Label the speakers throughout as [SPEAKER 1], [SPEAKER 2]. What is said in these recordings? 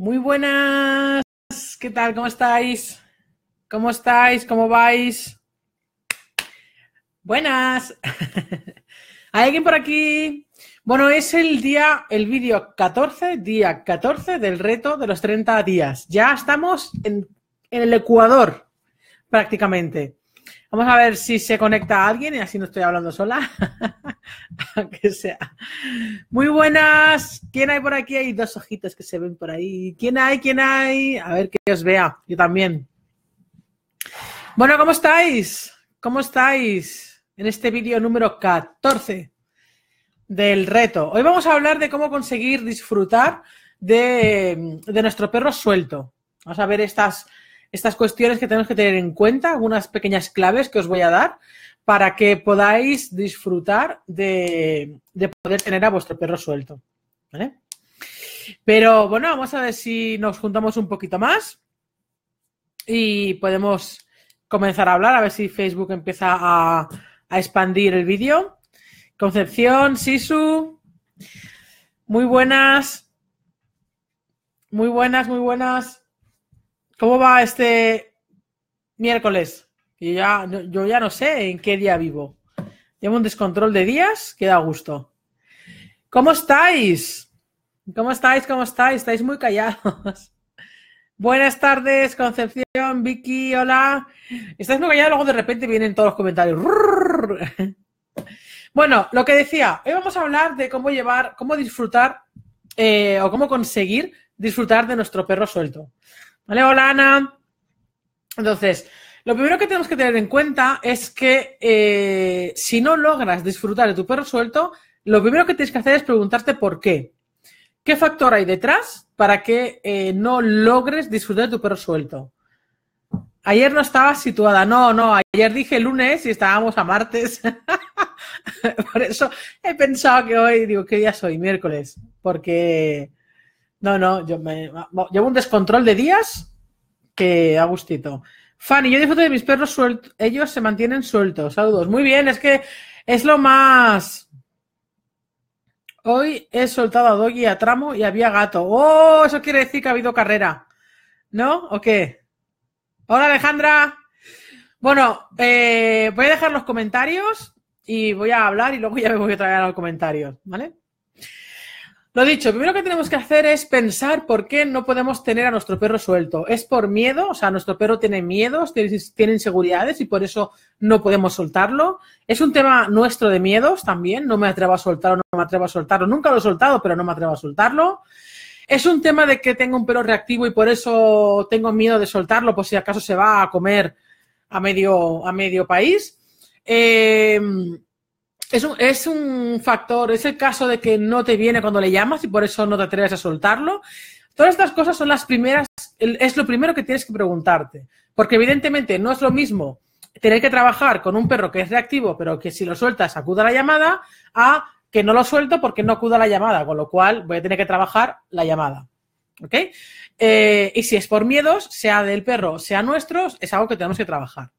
[SPEAKER 1] Muy buenas, ¿qué tal? ¿Cómo estáis? ¿Cómo estáis? ¿Cómo vais? Buenas. ¿Hay alguien por aquí? Bueno, es el día, el vídeo 14, día 14 del reto de los 30 días. Ya estamos en, en el Ecuador, prácticamente. Vamos a ver si se conecta alguien y así no estoy hablando sola. Aunque sea. Muy buenas. ¿Quién hay por aquí? Hay dos ojitos que se ven por ahí. ¿Quién hay? ¿Quién hay? A ver que os vea. Yo también. Bueno, ¿cómo estáis? ¿Cómo estáis? En este vídeo número 14 del reto. Hoy vamos a hablar de cómo conseguir disfrutar de, de nuestro perro suelto. Vamos a ver estas estas cuestiones que tenemos que tener en cuenta, algunas pequeñas claves que os voy a dar para que podáis disfrutar de, poder tener a vuestro perro suelto. Pero bueno, vamos a ver si nos juntamos un poquito más y podemos comenzar a hablar, a ver si Facebook empieza a, a expandir el vídeo. Concepción, Sisu, muy buenas. Muy buenas, muy buenas. ¿Cómo va este miércoles? Yo ya, yo ya no sé en qué día vivo. Llevo un descontrol de días que da gusto. ¿Cómo estáis? ¿Cómo estáis? ¿Cómo estáis? Estáis muy callados. Buenas tardes, Concepción, Vicky, hola. Estáis muy callados, luego de repente vienen todos los comentarios. Bueno, lo que decía, hoy vamos a hablar de cómo llevar, cómo disfrutar eh, o cómo conseguir disfrutar de nuestro perro suelto. ¿Vale? Hola, Ana. Entonces, lo primero que tenemos que tener en cuenta es que eh, si no logras disfrutar de tu perro suelto, lo primero que tienes que hacer es preguntarte por qué. ¿Qué factor hay detrás para que eh, no logres disfrutar de tu perro suelto? Ayer no estaba situada, no, no, ayer dije lunes y estábamos a martes. Por eso he pensado que hoy, digo, ¿qué día soy? Miércoles, porque no, no, yo me, ah, llevo un descontrol de días que a gustito. Fanny, yo disfruto de mis perros sueltos. Ellos se mantienen sueltos. Saludos. Muy bien, es que es lo más. Hoy he soltado a Doggy a tramo y había gato. ¡Oh! Eso quiere decir que ha habido carrera. ¿No? ¿O qué? Hola, Alejandra. Bueno, eh, voy a dejar los comentarios y voy a hablar y luego ya me voy a traer a los comentarios. ¿Vale? Lo dicho, primero que tenemos que hacer es pensar por qué no podemos tener a nuestro perro suelto. ¿Es por miedo? O sea, nuestro perro tiene miedos, tiene inseguridades y por eso no podemos soltarlo. ¿Es un tema nuestro de miedos también? No me atrevo a soltarlo, no me atrevo a soltarlo. Nunca lo he soltado, pero no me atrevo a soltarlo. ¿Es un tema de que tengo un perro reactivo y por eso tengo miedo de soltarlo por si acaso se va a comer a medio, a medio país? Eh, es un, factor, es el caso de que no te viene cuando le llamas y por eso no te atreves a soltarlo. Todas estas cosas son las primeras, es lo primero que tienes que preguntarte, porque evidentemente no es lo mismo tener que trabajar con un perro que es reactivo, pero que si lo sueltas acuda a la llamada, a que no lo suelto porque no acuda a la llamada, con lo cual voy a tener que trabajar la llamada. ¿Ok? Eh, y si es por miedos, sea del perro, sea nuestros, es algo que tenemos que trabajar.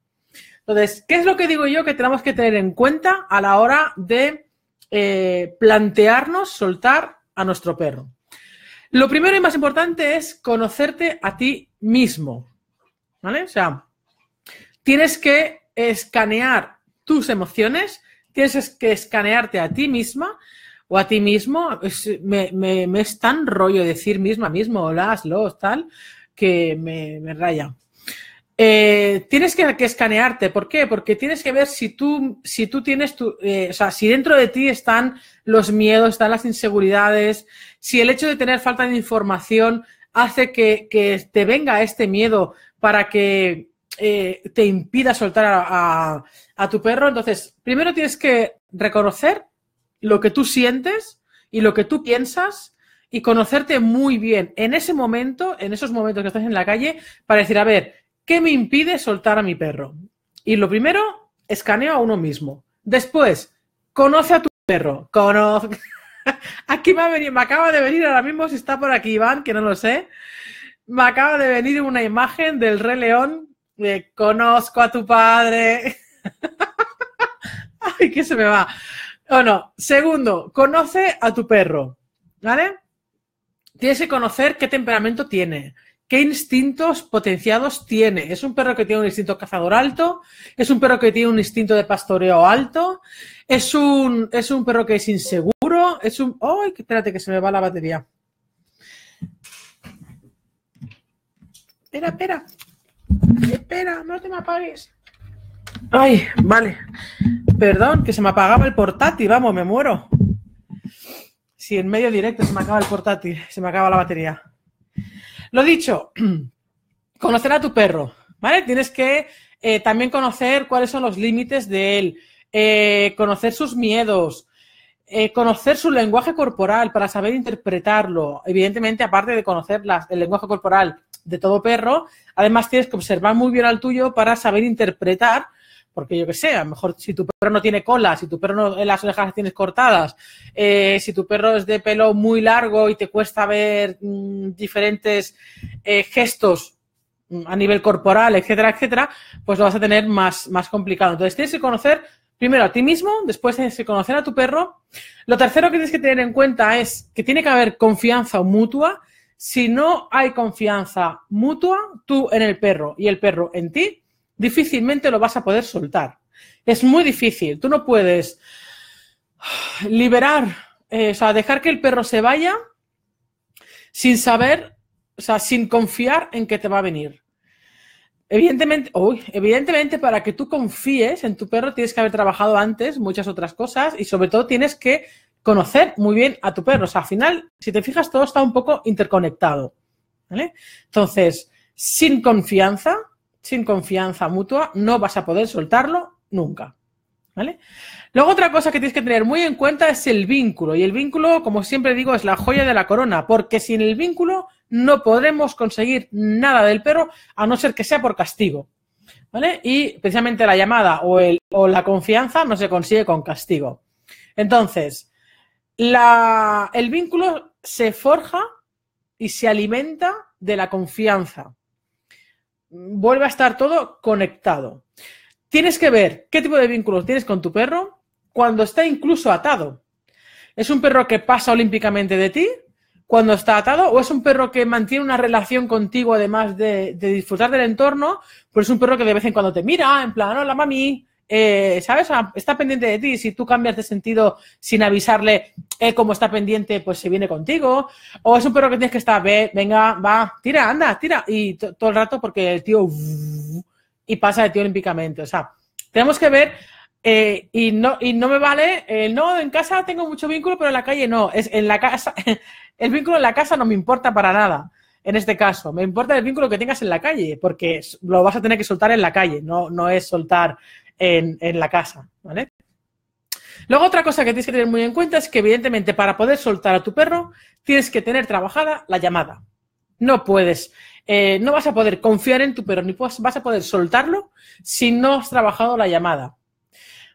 [SPEAKER 1] Entonces, ¿qué es lo que digo yo que tenemos que tener en cuenta a la hora de eh, plantearnos soltar a nuestro perro? Lo primero y más importante es conocerte a ti mismo. ¿Vale? O sea, tienes que escanear tus emociones, tienes que escanearte a ti misma o a ti mismo. me, es tan rollo decir misma mismo, hola, los, tal, que me, me raya. Eh, tienes que, escanearte. ¿Por qué? Porque tienes que ver si tú, si tú tienes tu, eh, o sea, si dentro de ti están los miedos, están las inseguridades, si el hecho de tener falta de información hace que, te venga este miedo para que eh, te impida soltar a, a tu perro. Entonces, primero tienes que reconocer lo que tú sientes y lo que tú piensas y conocerte muy bien en ese momento, en esos momentos que estás en la calle, para decir, a ver, ¿Qué me impide soltar a mi perro? Y lo primero, escaneo a uno mismo. Después, conoce a tu perro. aquí me, ha me acaba de venir ahora mismo, si está por aquí Iván, que no lo sé. Me acaba de venir una imagen del Rey León de conozco a tu padre. Ay, que se me va. O no. Segundo, conoce a tu perro. ¿Vale? Tienes que conocer qué temperamento tiene qué instintos potenciados tiene. ¿Es un perro que tiene un instinto cazador alto? ¿Es un perro que tiene un instinto de pastoreo alto? ¿Es un, es un perro que es inseguro? ¿Es un... ¡Ay, espérate que se me va la batería! Espera, espera. Espera, no te me apagues. Ay, vale. Perdón, que se me apagaba el portátil, vamos, me muero. Si en medio directo se me acaba el portátil, se me acaba la batería. Lo dicho, conocer a tu perro, ¿vale? Tienes que eh, también conocer cuáles son los límites de él, eh, conocer sus miedos, eh, conocer su lenguaje corporal para saber interpretarlo. Evidentemente, aparte de conocer el lenguaje corporal de todo perro, además tienes que observar muy bien al tuyo para saber interpretar porque yo que sé, a lo mejor si tu perro no tiene cola, si tu perro no, eh, las orejas las tienes cortadas, eh, si tu perro es de pelo muy largo y te cuesta ver mm, diferentes eh, gestos mm, a nivel corporal, etcétera, etcétera, pues lo vas a tener más, más complicado. Entonces tienes que conocer primero a ti mismo, después tienes que conocer a tu perro. Lo tercero que tienes que tener en cuenta es que tiene que haber confianza mutua. Si no hay confianza mutua, tú en el perro y el perro en ti, difícilmente lo vas a poder soltar. Es muy difícil. Tú no puedes ah, liberar, eh, o sea, dejar que el perro se vaya sin saber, o sea, sin confiar en que te va a venir. Evidentemente, evidentemente, para que tú confíes en tu perro tienes que haber trabajado antes muchas otras cosas y sobre todo tienes que conocer muy bien a tu perro. O sea, al final, si te fijas, todo está un poco interconectado. ¿vale? Entonces, sin confianza sin confianza mutua, no vas a poder soltarlo nunca. ¿Vale? Luego otra cosa que tienes que tener muy en cuenta es el vínculo. Y el vínculo, como siempre digo, es la joya de la corona, porque sin el vínculo no podremos conseguir nada del perro, a no ser que sea por castigo. ¿Vale? Y precisamente la llamada o, la confianza no se consigue con castigo. Entonces, el vínculo se forja y se alimenta de la confianza vuelve a estar todo conectado. Tienes que ver qué tipo de vínculos tienes con tu perro cuando está incluso atado. ¿Es un perro que pasa olímpicamente de ti cuando está atado? ¿O es un perro que mantiene una relación contigo además de, disfrutar del entorno? Pues es un perro que de vez en cuando te mira, en plan, hola mami, eh, ¿sabes? Está pendiente de ti. Si tú cambias de sentido sin avisarle eh, como está pendiente, pues se viene contigo. O es un perro que tienes que estar, venga, va, tira, anda, tira. Y todo el rato porque el tío... y pasa de tío olímpicamente. O sea, tenemos que ver eh, y, no, y no me vale, no, en casa tengo mucho vínculo, pero en la calle no. Es en la casa, el vínculo en la casa no me importa para nada. En este caso, me importa el vínculo que tengas en la calle, porque lo vas a tener que soltar en la calle, no, no es soltar en, la casa, ¿vale? Luego otra cosa que tienes que tener muy en cuenta es que evidentemente para poder soltar a tu perro tienes que tener trabajada la llamada. No puedes, eh, no vas a poder confiar en tu perro ni vas a poder soltarlo si no has trabajado la llamada.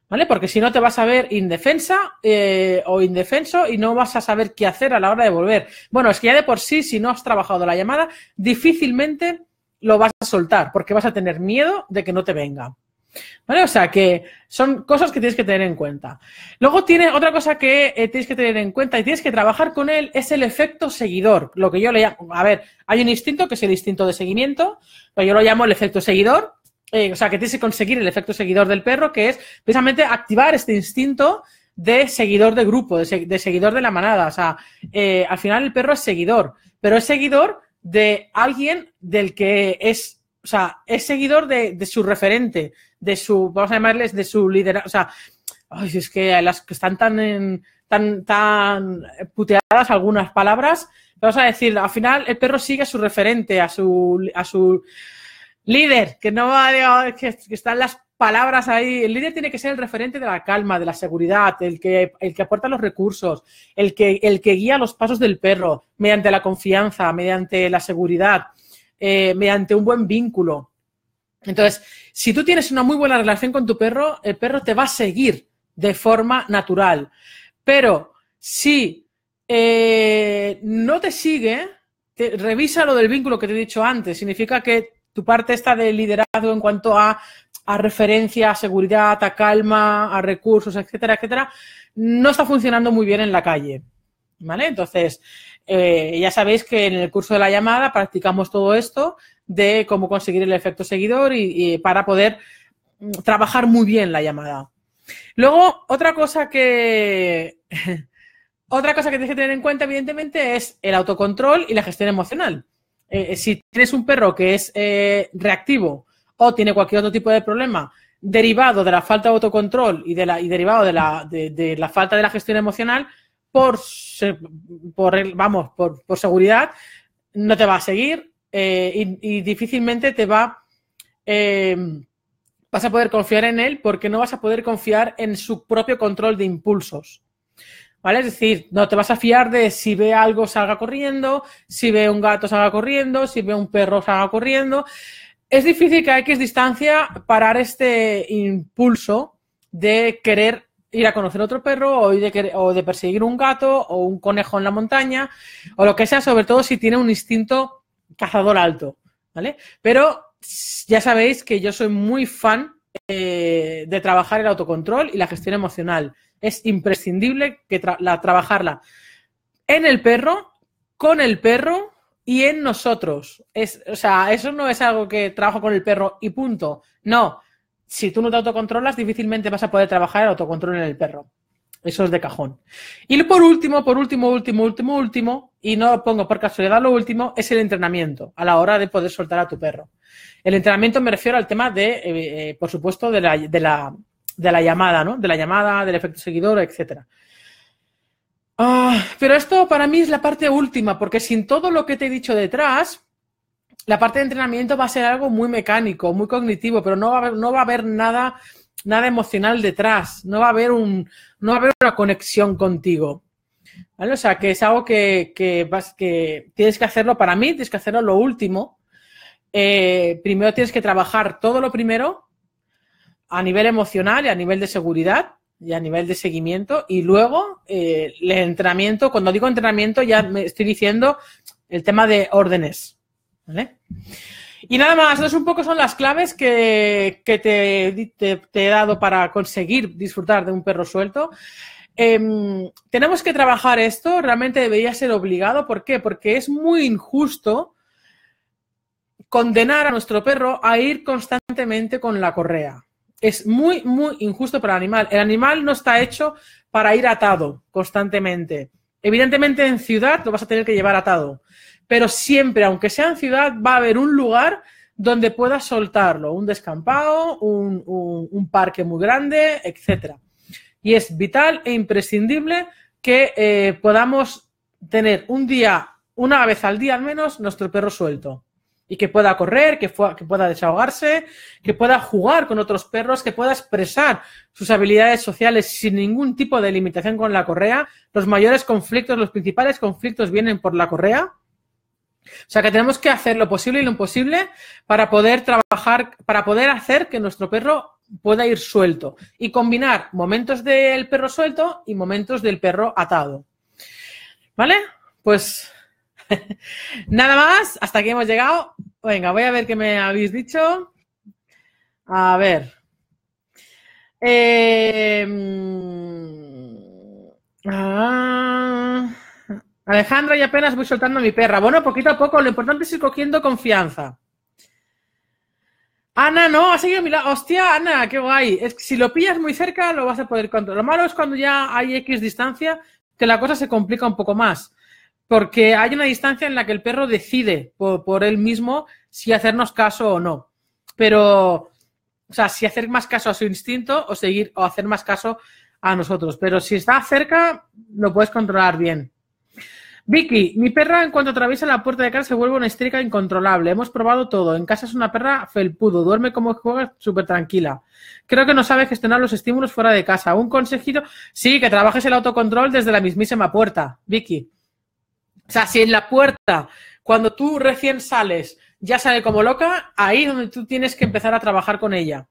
[SPEAKER 1] ¿Vale? Porque si no te vas a ver indefensa eh, o indefenso y no vas a saber qué hacer a la hora de volver. Bueno, es que ya de por sí, si no has trabajado la llamada, difícilmente lo vas a soltar porque vas a tener miedo de que no te venga. ¿Vale? O sea que son cosas que tienes que tener en cuenta. Luego tiene otra cosa que eh, tienes que tener en cuenta y tienes que trabajar con él, es el efecto seguidor. Lo que yo le llamo, a ver, hay un instinto que es el instinto de seguimiento, pero yo lo llamo el efecto seguidor. Eh, o sea que tienes que conseguir el efecto seguidor del perro, que es precisamente activar este instinto de seguidor de grupo, de, seguidor de la manada. O sea, eh, al final el perro es seguidor, pero es seguidor de alguien del que es o sea, es seguidor de, su referente, de su, vamos a llamarles, de su liderazgo, o sea, ay, es que las que están tan, tan, puteadas algunas palabras, vamos a decir, al final el perro sigue a su referente, a su, a su líder, que no va que, que están las palabras ahí. El líder tiene que ser el referente de la calma, de la seguridad, el que, el que aporta los recursos, el que, el que guía los pasos del perro mediante la confianza, mediante la seguridad. Eh, mediante un buen vínculo. Entonces, si tú tienes una muy buena relación con tu perro, el perro te va a seguir de forma natural. Pero si eh, no te sigue, revisa lo del vínculo que te he dicho antes. Significa que tu parte está de liderazgo en cuanto a, a referencia, a seguridad, a calma, a recursos, etcétera, etcétera, no está funcionando muy bien en la calle. ¿Vale? Entonces, eh, ya sabéis que en el curso de la llamada practicamos todo esto de cómo conseguir el efecto seguidor y, para poder mm, trabajar muy bien la llamada. Luego, otra cosa que. otra cosa que tienes que tener en cuenta, evidentemente, es el autocontrol y la gestión emocional. Eh, si tienes un perro que es eh, reactivo o tiene cualquier otro tipo de problema derivado de la falta de autocontrol y, derivado de la falta de la gestión emocional, por, vamos, por, seguridad, no te va a seguir eh, y, difícilmente te va. Eh, vas a poder confiar en él porque no vas a poder confiar en su propio control de impulsos. ¿Vale? Es decir, no te vas a fiar de si ve algo salga corriendo, si ve un gato salga corriendo, si ve un perro salga corriendo. Es difícil que a X distancia parar este impulso de querer ir a conocer otro perro o de, de perseguir un gato o un conejo en la montaña o lo que sea, sobre todo si tiene un instinto cazador alto, ¿vale? Pero ya sabéis que yo soy muy fan eh, de trabajar el autocontrol y la gestión emocional. Es imprescindible que la, trabajarla en el perro, con el perro y en nosotros. Es, o sea, eso no es algo que trabajo con el perro y punto. No, si tú no te autocontrolas, difícilmente vas a poder trabajar el autocontrol en el perro. Eso es de cajón. Y por último, por último, último, último, último, y no pongo por casualidad lo último, es el entrenamiento a la hora de poder soltar a tu perro. El entrenamiento me refiero al tema de, eh, eh, por supuesto, de la, llamada, ¿no? De la llamada, del efecto seguidor, etcétera. Ah, pero esto para mí es la parte última, porque sin todo lo que te he dicho detrás, la parte de entrenamiento va a ser algo muy mecánico, muy cognitivo, pero no va a haber, nada, nada emocional detrás, no va a haber un, no haber una conexión contigo. O sea, que es algo que, vas, que tienes que hacerlo para mí, tienes que hacerlo lo último. Eh, primero tienes que trabajar todo lo primero a nivel emocional y a nivel de seguridad y a nivel de seguimiento. Y luego eh, el entrenamiento, cuando digo entrenamiento ya me estoy diciendo el tema de órdenes. ¿Vale? Y nada más, estas un poco son las claves que, te, he dado para conseguir disfrutar de un perro suelto. Em, tenemos que trabajar esto, realmente debería ser obligado. ¿Por qué? Porque es muy injusto condenar a nuestro perro a ir constantemente con la correa. Es muy, muy injusto para el animal. El animal no está hecho para ir atado constantemente. Evidentemente en ciudad lo vas a tener que llevar atado pero siempre, aunque sea en ciudad, va a haber un lugar donde pueda soltarlo, un descampado, un, parque muy grande, etc. Y es vital e imprescindible que eh, podamos tener un día, una vez al día al menos, nuestro perro suelto. Y que pueda correr, que pueda desahogarse, que pueda jugar con otros perros, que pueda expresar sus habilidades sociales sin ningún tipo de limitación con la correa. Los mayores conflictos, los principales conflictos vienen por la correa o sea que tenemos que hacer lo posible y lo imposible para poder trabajar, para poder hacer que nuestro perro pueda ir suelto y combinar momentos del perro suelto y momentos del perro atado. ¿Vale? Pues nada más, hasta aquí hemos llegado. Venga, voy a ver qué me habéis dicho. A ver. Eh, mm, ah, Alejandra, y apenas voy soltando a mi perra. Bueno, poquito a poco, lo importante es ir cogiendo confianza. Ana, no, ha seguido mi lado. Hostia, Ana, qué guay. Es si lo pillas muy cerca, lo vas a poder controlar. Lo malo es cuando ya hay X distancia, que la cosa se complica un poco más. Porque hay una distancia en la que el perro decide por, por él mismo si hacernos caso o no. Pero, o sea, si hacer más caso a su instinto o seguir o hacer más caso a nosotros. Pero si está cerca, lo puedes controlar bien. Vicky, mi perra en cuanto atraviesa la puerta de casa se vuelve una estrica incontrolable. Hemos probado todo. En casa es una perra felpudo, duerme como juega súper tranquila. Creo que no sabe gestionar los estímulos fuera de casa. Un consejito, sí, que trabajes el autocontrol desde la mismísima puerta, Vicky. O sea, si en la puerta, cuando tú recién sales, ya sale como loca, ahí es donde tú tienes que empezar a trabajar con ella.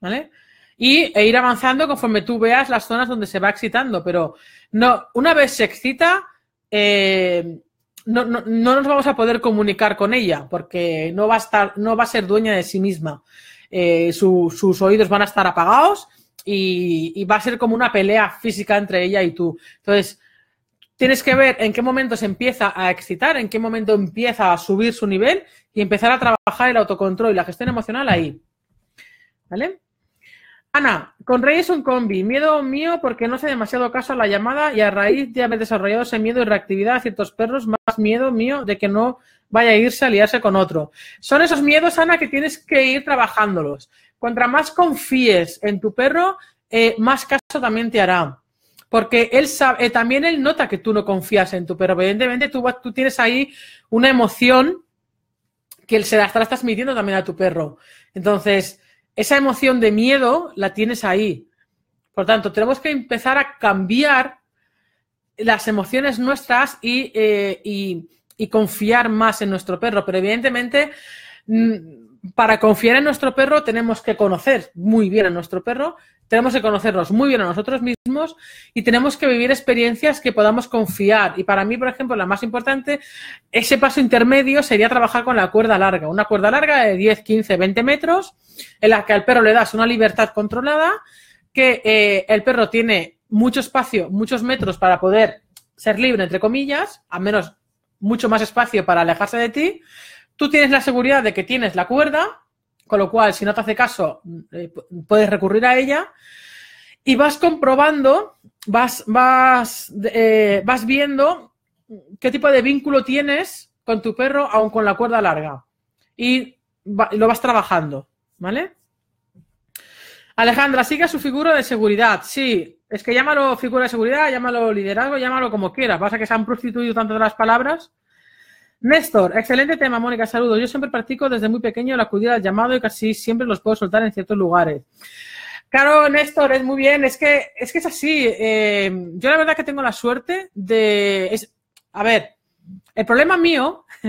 [SPEAKER 1] ¿Vale? y, e ir avanzando conforme tú veas las zonas donde se va excitando. Pero no, una vez se excita, eh, no, nos vamos a poder comunicar con ella porque no va a, estar, no va a ser dueña de sí misma. Eh, sus oídos van a estar apagados y, y, va a ser como una pelea física entre ella y tú. Entonces, tienes que ver en qué momento se empieza a excitar, en qué momento empieza a subir su nivel y empezar a trabajar el autocontrol y la gestión emocional ahí. ¿Vale? Ana, con es un combi. Miedo mío porque no hace demasiado caso a la llamada y a raíz de haber desarrollado ese miedo y reactividad a ciertos perros, más miedo mío de que no vaya a irse a liarse con otro. Son esos miedos, Ana, que tienes que ir trabajándolos. Contra más confíes en tu perro, eh, más caso también te hará. Porque él sabe, eh, también él nota que tú no confías en tu perro. Evidentemente, tú, tú tienes ahí una emoción que él se la estás transmitiendo también a tu perro. Entonces, esa emoción de miedo la tienes ahí. Por tanto, tenemos que empezar a cambiar las emociones nuestras y, eh, y confiar más en nuestro perro. Pero evidentemente mm, para confiar en nuestro perro tenemos que conocer muy bien a nuestro perro, tenemos que conocernos muy bien a nosotros mismos y tenemos que vivir experiencias que podamos confiar. Y para mí, por ejemplo, la más importante, ese paso intermedio sería trabajar con la cuerda larga, una cuerda larga de 10, 15, 20 metros, en la que al perro le das una libertad controlada, que eh, el perro tiene mucho espacio, muchos metros para poder ser libre, entre comillas, al menos mucho más espacio para alejarse de ti, Tú tienes la seguridad de que tienes la cuerda, con lo cual, si no te hace caso, eh, puedes recurrir a ella. Y vas comprobando, vas, vas, eh, vas viendo qué tipo de vínculo tienes con tu perro, aun con la cuerda larga. Y lo vas trabajando, ¿vale? Alejandra, sigue su figura de seguridad. Sí, es que llámalo figura de seguridad, llámalo liderazgo, llámalo como quieras. Pasa que se han prostituido tanto de las palabras Néstor, excelente tema, Mónica, saludos. Yo siempre practico desde muy pequeño la acudida al llamado y casi siempre los puedo soltar en ciertos lugares. Claro, Néstor, es muy bien, es que es, que es así. Eh, yo la verdad que tengo la suerte de... a ver, el problema mío,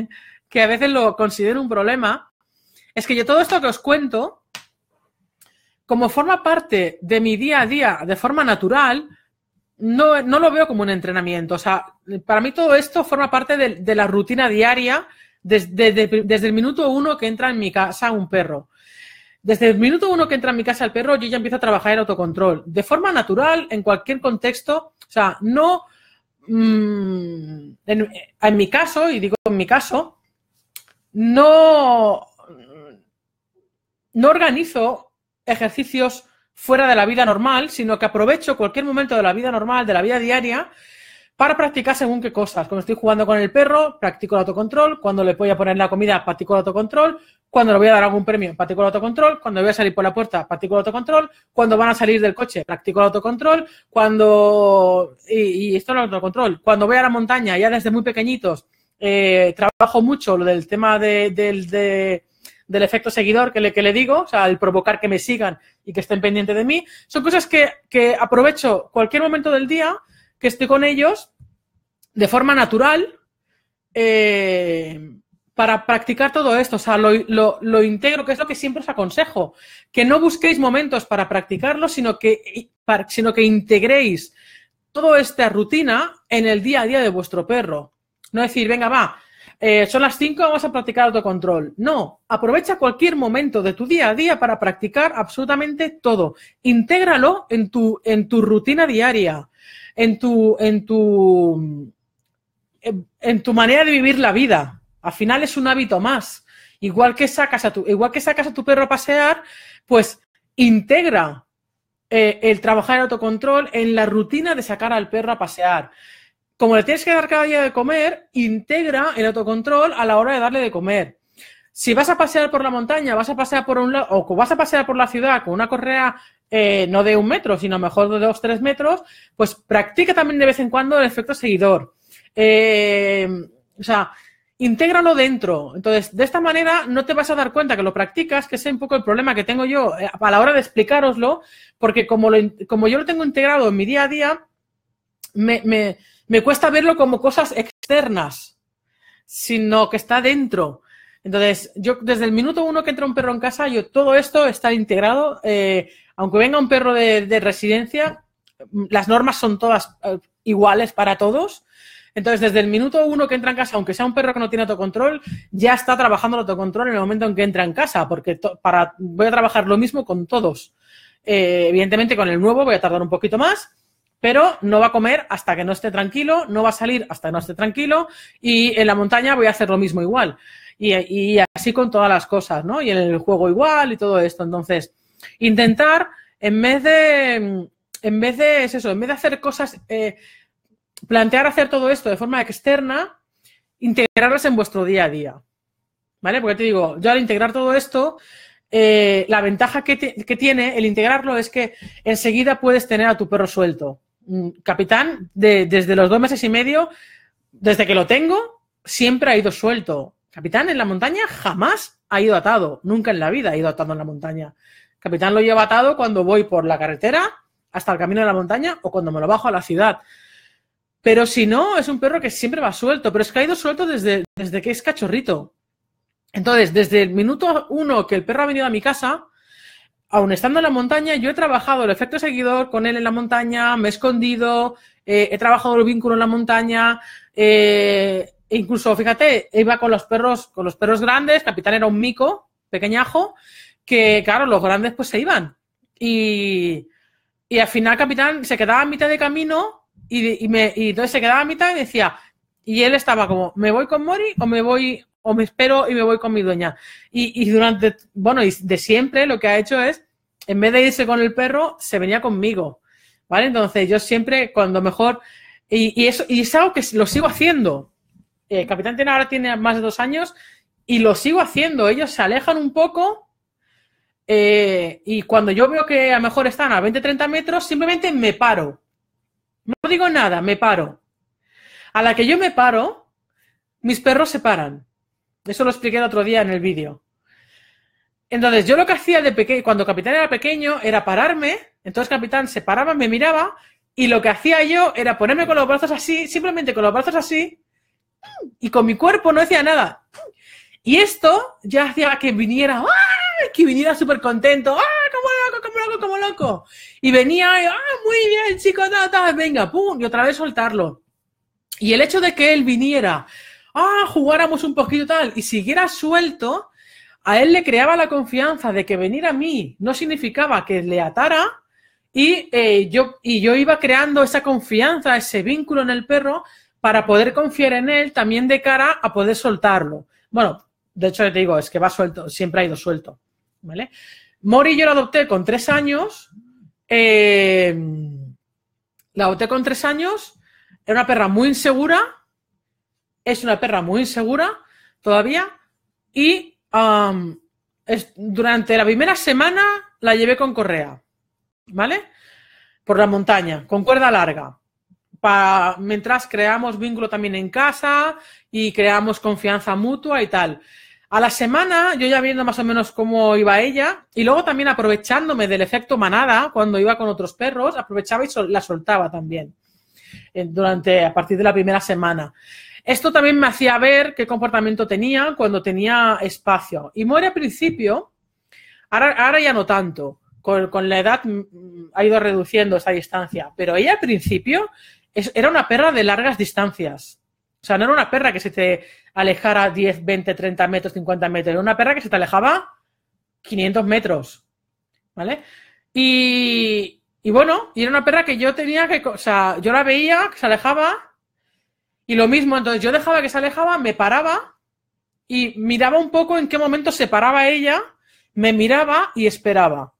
[SPEAKER 1] que a veces lo considero un problema, es que yo todo esto que os cuento, como forma parte de mi día a día de forma natural, no, no lo veo como un entrenamiento. O sea, para mí todo esto forma parte de, la rutina diaria desde, el minuto uno que entra en mi casa un perro. Desde el minuto uno que entra en mi casa el perro, yo ya empiezo a trabajar el autocontrol. De forma natural, en cualquier contexto, o sea, no. Mm, en, en, mi caso, y digo en mi caso, no. No organizo ejercicios fuera de la vida normal, sino que aprovecho cualquier momento de la vida normal, de la vida diaria, para practicar según qué cosas. Cuando estoy jugando con el perro, practico el autocontrol. Cuando le voy a poner la comida, practico el autocontrol. Cuando le voy a dar algún premio, practico el autocontrol. Cuando voy a salir por la puerta, practico el autocontrol. Cuando van a salir del coche, practico el autocontrol. Cuando... Y, esto es el autocontrol. Cuando voy a la montaña, ya desde muy pequeñitos, eh, trabajo mucho lo del tema de, de del efecto seguidor que le, que le digo, o sea, el provocar que me sigan y que estén pendientes de mí. Son cosas que, aprovecho cualquier momento del día que estoy con ellos de forma natural eh, para practicar todo esto. O sea, lo, integro, que es lo que siempre os aconsejo. Que no busquéis momentos para practicarlo, sino que, sino que integréis toda esta rutina en el día a día de vuestro perro. No decir, venga, va, eh, son las 5, vamos a practicar autocontrol. No, aprovecha cualquier momento de tu día a día para practicar absolutamente todo. Intégralo en tu, rutina diaria, en tu, en tu, en, tu manera de vivir la vida. Al final es un hábito más. Igual que sacas a tu, igual que tu perro a pasear, pues integra eh, el trabajar en autocontrol en la rutina de sacar al perro a pasear. Como le tienes que dar cada día de comer, integra el autocontrol a la hora de darle de comer. Si vas a pasear por la montaña, vas a pasear por un lado, o vas a pasear por la ciudad con una correa eh, no de un metro, sino mejor de dos, tres metros, pues practica también de vez en cuando el efecto seguidor. Eh, o sea, intégralo dentro. Entonces, de esta manera no te vas a dar cuenta que lo practicas, que es un poco el problema que tengo yo eh, a la hora de explicároslo, porque como, como yo lo tengo integrado en mi día a día, me me cuesta verlo como cosas externas, sino que está dentro. Entonces, yo desde el minuto uno que entra un perro en casa, yo todo esto está integrado. Eh, aunque venga un perro de, residencia, las normas son todas eh, iguales para todos. Entonces, desde el minuto uno que entra en casa, aunque sea un perro que no tiene autocontrol, ya está trabajando el autocontrol en el momento en que entra en casa, porque para, voy a trabajar lo mismo con todos. Eh, evidentemente, con el nuevo voy a tardar un poquito más, pero no va a comer hasta que no esté tranquilo, no va a salir hasta que no esté tranquilo y en la montaña voy a hacer lo mismo igual. Y, así con todas las cosas, ¿no? Y en el juego igual y todo esto. Entonces, intentar, en vez de, en vez de, eso, en vez de hacer cosas, eh, plantear hacer todo esto de forma externa, integrarlas en vuestro día a día. ¿Vale? Porque te digo, yo al integrar todo esto, eh, la ventaja que tiene el integrarlo es que enseguida puedes tener a tu perro suelto. Mm, capitán, desde los dos meses y medio, desde que lo tengo, siempre ha ido suelto. Capitán en la montaña jamás ha ido atado, nunca en la vida ha ido atado en la montaña. Capitán lo lleva atado cuando voy por la carretera hasta el camino de la montaña o cuando me lo bajo a la ciudad. Pero si no, es un perro que siempre va suelto, pero es que ha ido suelto desde, desde que es cachorrito. Entonces, desde el minuto uno que el perro ha venido a mi casa, aun estando en la montaña, yo he trabajado el efecto seguidor con él en la montaña, me he escondido, eh, he trabajado el vínculo en la montaña, eh, e incluso, fíjate, iba con los perros, con los perros grandes, Capitán era un mico, pequeñajo, que claro, los grandes pues se iban. Y, y al final Capitán se quedaba a mitad de camino y, me, y entonces se quedaba a mitad y decía, y él estaba como, ¿me voy con Mori o me voy, o me espero y me voy con mi dueña? Y, durante, bueno, y de siempre lo que ha hecho es, en vez de irse con el perro, se venía conmigo. ¿Vale? Entonces yo siempre, cuando mejor, y, eso, y es algo que lo sigo haciendo. Eh, Capitán Tena ahora tiene más de dos años y lo sigo haciendo. Ellos se alejan un poco. Eh, y cuando yo veo que a lo mejor están a 20, 30 metros, simplemente me paro. No digo nada, me paro. A la que yo me paro, mis perros se paran. Eso lo expliqué el otro día en el vídeo. Entonces, yo lo que hacía de pequeño, cuando Capitán era pequeño, era pararme. Entonces, Capitán se paraba, me miraba. Y lo que hacía yo era ponerme con los brazos así, simplemente con los brazos así. Y con mi cuerpo no hacía nada. Y esto ya hacía que viniera, ¡ah! que viniera súper contento. ¡ah! como loco, como loco, como loco! Y venía, ¡ah! muy bien, chico, venga, pum, y otra vez soltarlo. Y el hecho de que él viniera, a ah, jugáramos un poquito tal, y siguiera suelto, a él le creaba la confianza de que venir a mí no significaba que le atara, y, eh, yo, y yo iba creando esa confianza, ese vínculo en el perro, para poder confiar en él también de cara a poder soltarlo. Bueno, de hecho te digo, es que va suelto, siempre ha ido suelto. ¿Vale? Mori yo la adopté con tres años. Eh, la adopté con tres años era una perra muy insegura, es una perra muy insegura todavía y um, durante la primera semana la llevé con correa, ¿vale? Por la montaña, con cuerda larga. Para, mientras creamos vínculo también en casa y creamos confianza mutua y tal. A la semana, yo ya viendo más o menos cómo iba ella, y luego también aprovechándome del efecto manada, cuando iba con otros perros, aprovechaba y la soltaba también. Eh, durante, a partir de la primera semana. Esto también me hacía ver qué comportamiento tenía cuando tenía espacio. Y muere al principio, ahora, ya no tanto, con, la edad mm, mm, ha ido reduciendo esa distancia, pero ella al principio era una perra de largas distancias. O sea, no era una perra que se te alejara 10, 20, 30 metros, 50 metros, era una perra que se te alejaba 500 metros. ¿Vale? Y, y bueno, y era una perra que yo tenía que, o sea, yo la veía, que se alejaba, y lo mismo, entonces yo dejaba que se alejaba, me paraba y miraba un poco en qué momento se paraba ella, me miraba y esperaba.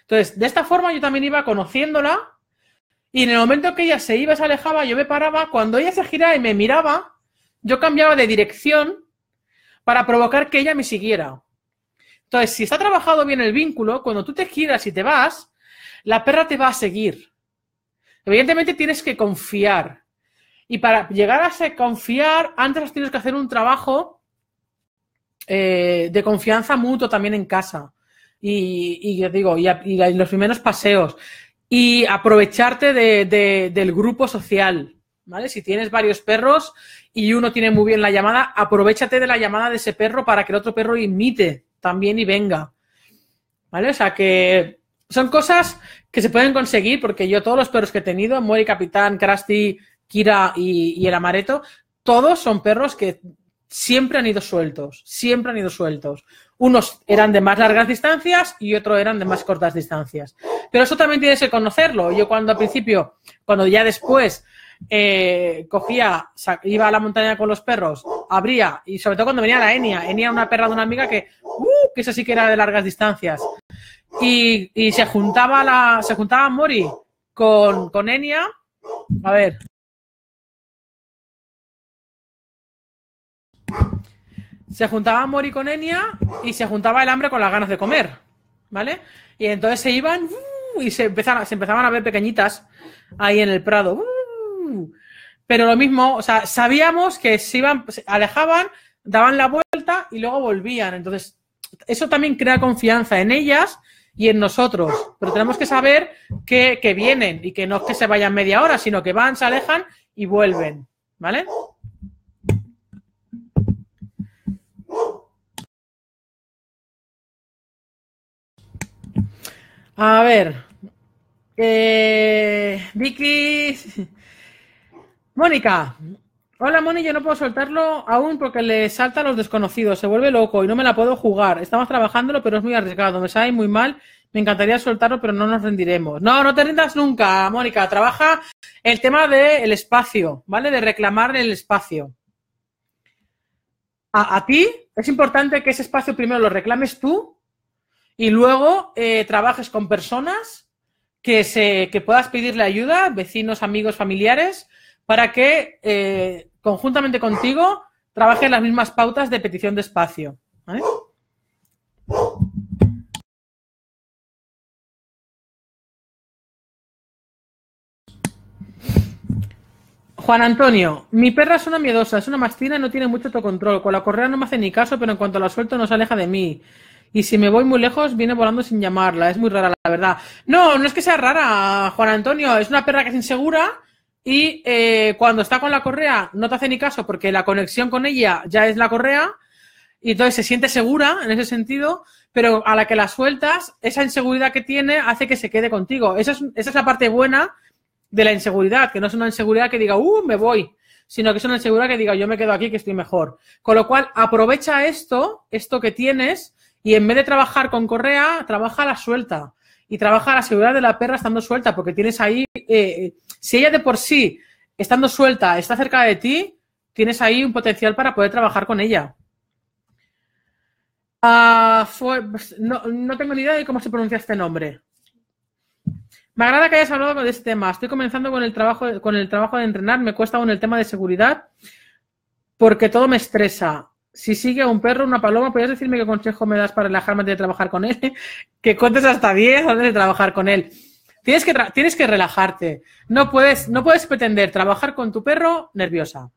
[SPEAKER 1] Entonces, de esta forma yo también iba conociéndola y en el momento que ella se iba, se alejaba, yo me paraba, cuando ella se giraba y me miraba, yo cambiaba de dirección para provocar que ella me siguiera. Entonces, si está trabajado bien el vínculo, cuando tú te giras y te vas, la perra te va a seguir. Evidentemente tienes que confiar. Y para llegar a ese confiar, antes tienes que hacer un trabajo eh, de confianza mutua también en casa. Y, digo, y, los primeros paseos. Y aprovecharte del grupo social. ¿Vale? Si tienes varios perros y uno tiene muy bien la llamada, aprovechate de la llamada de ese perro para que el otro perro imite también y venga. ¿Vale? O sea que son cosas que se pueden conseguir porque yo todos los perros que he tenido, Mori, Capitán, Krusty, Kira y, el Amareto, todos son perros que siempre han ido sueltos, siempre han ido sueltos. Unos eran de más largas distancias y otros eran de más cortas distancias. Pero eso también tienes que conocerlo. Yo cuando al principio, cuando ya después eh, cogía, iba a la montaña con los perros, abría, y sobre todo cuando venía la Enia, Enia una perra de una amiga que, uh, que eso sí que era de largas distancias. Y, se juntaba la. Se juntaba Mori con, con A ver. Se juntaba Mori con Enia... y se juntaba el hambre con las ganas de comer. ¿Vale? Y entonces se iban uh, y se, empezaban, se empezaban a ver pequeñitas ahí en el prado. Uh. Pero lo mismo, o sea, sabíamos que se iban, se alejaban, daban la vuelta y luego volvían. Entonces, eso también crea confianza en ellas y en nosotros. Pero tenemos que saber que, vienen y que no es que se vayan media hora, sino que van, se alejan y vuelven. ¿Vale? A ver. Eh, Vicky. Mónica, Hola Moni, yo no puedo soltarlo aún porque le salta a los desconocidos, se vuelve loco y no me la puedo jugar. Estamos trabajándolo, pero es muy arriesgado, me sale muy mal. Me encantaría soltarlo, pero no nos rendiremos. No, no te rindas nunca, Mónica. Trabaja el tema del espacio, ¿vale? De reclamar el espacio. A, ti es importante que ese espacio primero lo reclames tú y luego eh, trabajes con personas que, se, que puedas pedirle ayuda, vecinos, amigos, familiares, para que eh, conjuntamente contigo trabaje las mismas pautas de petición de espacio. Juan Antonio, mi perra es una miedosa, es una mastina y no tiene mucho autocontrol. Con la correa no me hace ni caso, pero en cuanto la suelto no se aleja de mí. Y si me voy muy lejos, viene volando sin llamarla. Es muy rara, la verdad. No, no es que sea rara, Juan Antonio. Es una perra que es insegura y eh, cuando está con la correa, no te hace ni caso porque la conexión con ella ya es la correa. Y entonces se siente segura en ese sentido, pero a la que la sueltas, esa inseguridad que tiene hace que se quede contigo. Esa es, esa es la parte buena de la inseguridad, que no es una inseguridad que diga, uh, me voy, sino que es una inseguridad que diga, yo me quedo aquí, que estoy mejor. Con lo cual, aprovecha esto, esto que tienes, y en vez de trabajar con correa, trabaja la suelta y trabaja la seguridad de la perra estando suelta, porque tienes ahí, eh, si ella de por sí, estando suelta, está cerca de ti, tienes ahí un potencial para poder trabajar con ella. Ah, pues, no, tengo ni idea de cómo se pronuncia este nombre. Me agrada que hayas hablado de este tema. Estoy comenzando con el trabajo, con el trabajo de entrenar, me cuesta con el tema de seguridad, porque todo me estresa si sigue a un perro, una paloma, ¿podrías decirme qué consejo me das para relajarme antes de trabajar con él? que cuentes hasta 10 antes de trabajar con él. Tienes que, tienes que relajarte. No puedes, no puedes pretender trabajar con tu perro nerviosa.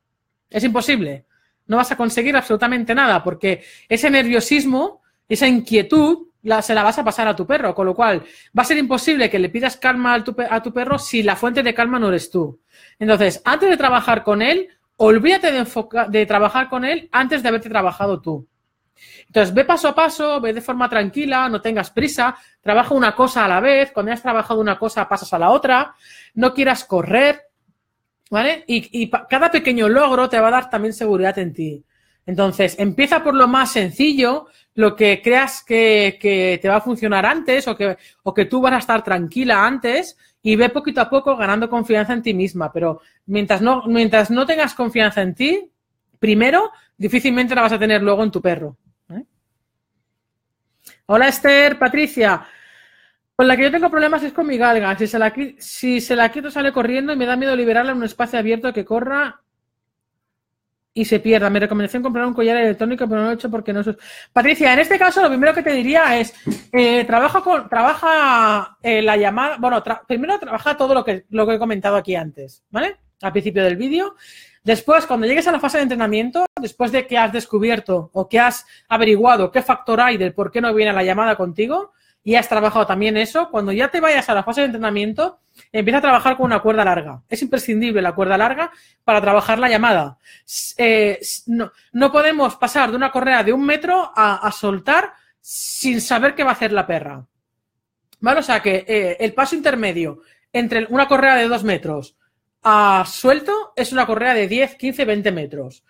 [SPEAKER 1] Es imposible. No vas a conseguir absolutamente nada porque ese nerviosismo, esa inquietud, se la vas a pasar a tu perro. Con lo cual, va a ser imposible que le pidas calma a tu, a tu perro si la fuente de calma no eres tú. Entonces, antes de trabajar con él, olvídate de, de trabajar con él antes de haberte trabajado tú. Entonces, ve paso a paso, ve de forma tranquila, no tengas prisa, trabaja una cosa a la vez, cuando hayas trabajado una cosa pasas a la otra, no quieras correr, ¿vale? Y, cada pequeño logro te va a dar también seguridad en ti. Entonces, empieza por lo más sencillo, lo que creas que, que te va a funcionar antes o que, o que tú vas a estar tranquila antes, y ve poquito a poco ganando confianza en ti misma. Pero mientras no, mientras no tengas confianza en ti, primero, difícilmente la vas a tener luego en tu perro. ¿eh? Hola Esther, Patricia. Con la que yo tengo problemas es con mi galga. Si se, la, si se la quito sale corriendo y me da miedo liberarla en un espacio abierto que corra y se pierda. Mi recomendación comprar un collar electrónico, pero no lo he hecho porque no soy... Patricia, en este caso lo primero que te diría es eh, trabaja con, trabaja eh, la llamada, bueno, primero trabaja todo lo que, lo que he comentado aquí antes, ¿vale? Al principio del vídeo. Después, cuando llegues a la fase de entrenamiento, después de que has descubierto o que has averiguado qué factor hay del por qué no viene la llamada contigo y has trabajado también eso, cuando ya te vayas a la fase de entrenamiento, Empieza a trabajar con una cuerda larga. Es imprescindible la cuerda larga para trabajar la llamada. Eh, no, podemos pasar de una correa de un metro a, soltar sin saber qué va a hacer la perra. O sea que eh, el paso intermedio entre una correa de dos metros a suelto es una correa de 10, 15, 20 metros.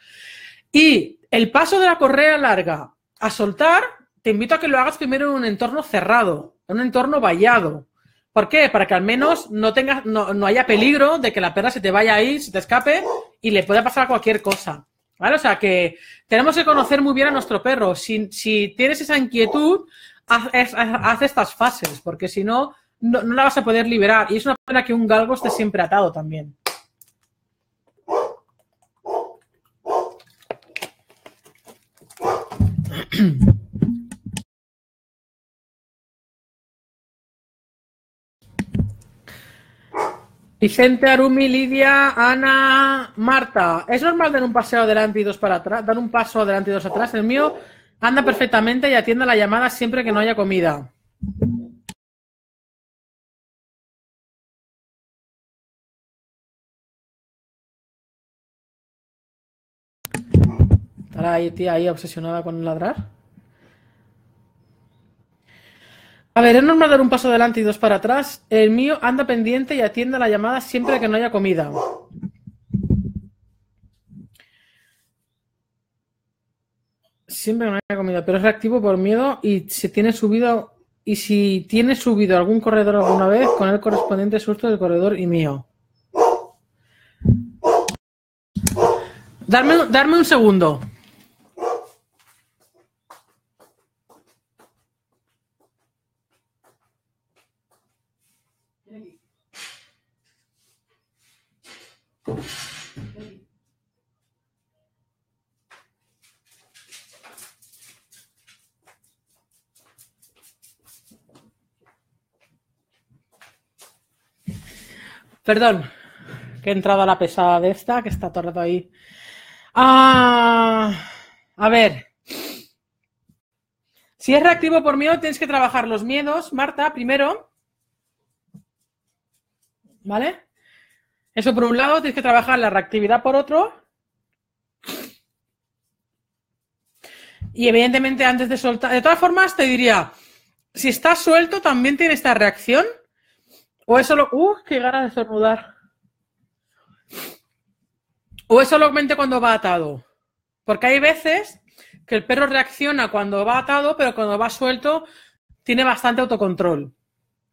[SPEAKER 1] Y el paso de la correa larga a soltar, te invito a que lo hagas primero en un entorno cerrado, en un entorno vallado, ¿Por qué? Para que al menos no no, haya peligro de que la perra se te vaya ahí, se te escape y le pueda pasar cualquier cosa. ¿Vale? O sea que tenemos que conocer muy bien a nuestro perro. Si, tienes esa inquietud, haz, estas fases, porque si no, no la vas a poder liberar. Y es una pena que un galgo esté siempre atado también. Vicente, Arumi, Lidia, Ana, Marta. ¿Es normal dar un paseo adelante y dos para atrás? Dar un paso adelante y dos atrás. El mío anda perfectamente y atiende la llamada siempre que no haya comida. ¿Está ahí, tía, ahí obsesionada con ladrar? A ver, es normal dar un paso adelante y dos para atrás. El mío anda pendiente y atiende la llamada siempre que no haya comida. Siempre que no haya comida, pero es reactivo por miedo y si tiene subido y si tiene subido algún corredor alguna vez con el correspondiente susto del corredor y mío. darme un segundo. Perdón, que he entrado a la pesada de esta, que está rato ahí. Ah, a ver. Si es reactivo por miedo, tienes que trabajar los miedos, Marta, primero. ¿Vale? Eso por un lado, tienes que trabajar la reactividad por otro. Y evidentemente antes de soltar, de todas formas te diría, si está suelto también tiene esta reacción. O eso lo... ¡Uh! ¡Qué gana de estornudar! O eso lo solamente cuando va atado. Porque hay veces que el perro reacciona cuando va atado, pero cuando va suelto tiene bastante autocontrol.